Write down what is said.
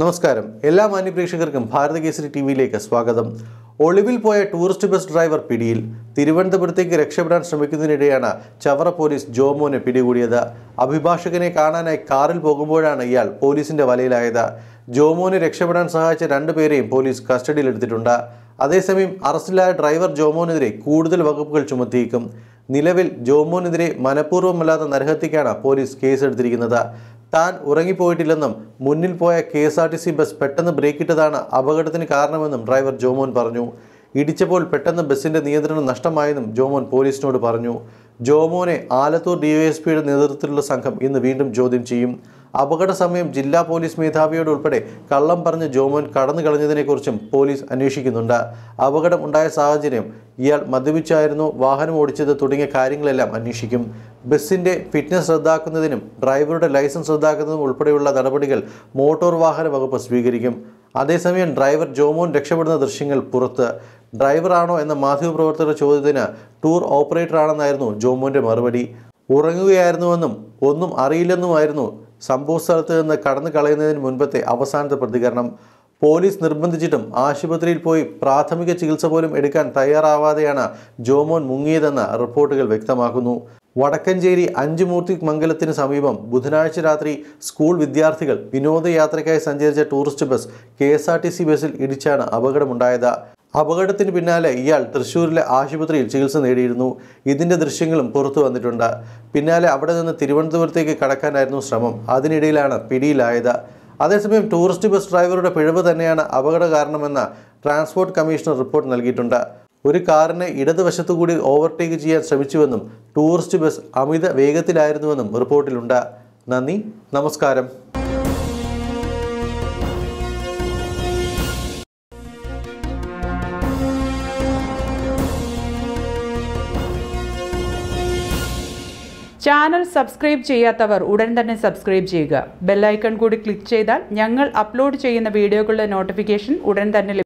നമസ്കാരം എല്ലാ മാന്യപ്രേക്ഷകർക്കും ഭാരത കേസരി ടി വിയിലേക്ക് സ്വാഗതം ഒളിവിൽ പോയ ടൂറിസ്റ്റ് ബസ് ഡ്രൈവർ പിടിയിൽ തിരുവനന്തപുരത്തേക്ക് രക്ഷപ്പെടാൻ ശ്രമിക്കുന്നതിനിടെയാണ് ചവറ പോലീസ് ജോമോനെ പിടികൂടിയത് അഭിഭാഷകനെ കാണാനായി കാറിൽ പോകുമ്പോഴാണ് ഇയാൾ പോലീസിന്റെ വലയിലായത് ജോമോനെ രക്ഷപ്പെടാൻ സഹായിച്ച രണ്ടുപേരെയും പോലീസ് കസ്റ്റഡിയിലെടുത്തിട്ടുണ്ട് അതേസമയം അറസ്റ്റിലായ ഡ്രൈവർ ജോമോനെതിരെ കൂടുതൽ വകുപ്പുകൾ ചുമത്തിയേക്കും നിലവിൽ ജോമോനെതിരെ മനഃപൂർവ്വമല്ലാത്ത നരഹത്യക്കാണ് പോലീസ് കേസെടുത്തിരിക്കുന്നത് താൻ ഉറങ്ങിപ്പോയിട്ടില്ലെന്നും മുന്നിൽ പോയ K S R T C bus പെട്ടെന്ന് ബ്രേക്കിട്ടതാണ് അപകടത്തിന് കാരണമെന്നും ഡ്രൈവർ ജോമോൻ പറഞ്ഞു ഇടിച്ചപ്പോൾ പെട്ടെന്ന് ബസ്സിൻ്റെ നിയന്ത്രണം നഷ്ടമായെന്നും ജോമോൻ പോലീസിനോട് പറഞ്ഞു ജോമോനെ ആലത്തൂർ ഡിവൈഎസ്പിയുടെ നേതൃത്വത്തിലുള്ള സംഘം ഇന്ന് വീണ്ടും ചോദ്യം ചെയ്യും അപകട സമയം ജില്ലാ പോലീസ് മേധാവിയോട് ഉൾപ്പെടെ കള്ളം പറഞ്ഞ് ജോമോൻ കടന്നു കളഞ്ഞതിനെക്കുറിച്ചും പോലീസ് അന്വേഷിക്കുന്നുണ്ട് അപകടം ഉണ്ടായ സാഹചര്യം ഇയാൾ മദ്യപിച്ചായിരുന്നു വാഹനം ഓടിച്ചത് തുടങ്ങിയ കാര്യങ്ങളെല്ലാം അന്വേഷിക്കും ബസ്സിൻ്റെ ഫിറ്റ്നസ് റദ്ദാക്കുന്നതിനും ഡ്രൈവറുടെ ലൈസൻസ് റദ്ദാക്കുന്നതും ഉൾപ്പെടെയുള്ള നടപടികൾ മോട്ടോർ വാഹന വകുപ്പ് സ്വീകരിക്കും അതേസമയം ഡ്രൈവർ ജോമോൻ രക്ഷപ്പെടുന്ന ദൃശ്യങ്ങൾ പുറത്ത് ഡ്രൈവറാണോ എന്ന മാധ്യമപ്രവർത്തകരുടെ ചോദ്യത്തിന് ടൂർ ഓപ്പറേറ്ററാണെന്നായിരുന്നു ജോമോൻ്റെ മറുപടി ഉറങ്ങുകയായിരുന്നുവെന്നും ഒന്നും അറിയില്ലെന്നുമായിരുന്നു സംഭവസ്ഥലത്ത് നിന്ന് കടന്നു കളയുന്നതിന് മുൻപത്തെ അവസാനത്തെ പ്രതികരണം പോലീസ് നിർബന്ധിച്ചിട്ടും ആശുപത്രിയിൽ പോയി പ്രാഥമിക ചികിത്സ പോലും എടുക്കാൻ തയ്യാറാവാതെയാണ് ജോമോൻ മുങ്ങിയതെന്ന് റിപ്പോർട്ടുകൾ വ്യക്തമാക്കുന്നു വടക്കഞ്ചേരി അഞ്ചുമൂർത്തി മംഗലത്തിന് സമീപം ബുധനാഴ്ച രാത്രി സ്കൂൾ വിദ്യാർത്ഥികൾ വിനോദയാത്രയ്ക്കായി സഞ്ചരിച്ച tourist bus K S R T C ബസ്സിൽ ഇടിച്ചാണ് അപകടമുണ്ടായത് അപകടത്തിന് പിന്നാലെ ഇയാൾ തൃശൂരിലെ ആശുപത്രിയിൽ ചികിത്സ നേടിയിരുന്നു ഇതിൻ്റെ ദൃശ്യങ്ങളും പുറത്തു വന്നിട്ടുണ്ട് പിന്നാലെ അവിടെ നിന്ന് തിരുവനന്തപുരത്തേക്ക് കടക്കാനായിരുന്നു ശ്രമം അതിനിടയിലാണ് പിടിയിലായത് അതേസമയം ടൂറിസ്റ്റ് ബസ് ഡ്രൈവറുടെ പിഴവ് തന്നെയാണ് അപകട കാരണമെന്ന് ട്രാൻസ്പോർട്ട് കമ്മീഷണർ റിപ്പോർട്ട് നൽകിയിട്ടുണ്ട് ഒരു കാറിനെ ഇടതുവശത്തു കൂടി ഓവർടേക്ക് ചെയ്യാൻ ശ്രമിച്ചുവെന്നും ടൂറിസ്റ്റ് ബസ് അമിത വേഗത്തിലായിരുന്നുവെന്നും റിപ്പോർട്ടിലുണ്ട് നന്ദി നമസ്കാരം ചാനൽ സബ്സ്ക്രൈബ് ചെയ്യാത്തവർ ഉടൻ തന്നെ സബ്സ്ക്രൈബ് ചെയ്യുക ബെല്ലൈക്കൺ കൂടി ക്ലിക്ക് ചെയ്താൽ ഞങ്ങൾ അപ്ലോഡ് ചെയ്യുന്ന വീഡിയോകളുടെ നോട്ടിഫിക്കേഷൻ ഉടൻ തന്നെ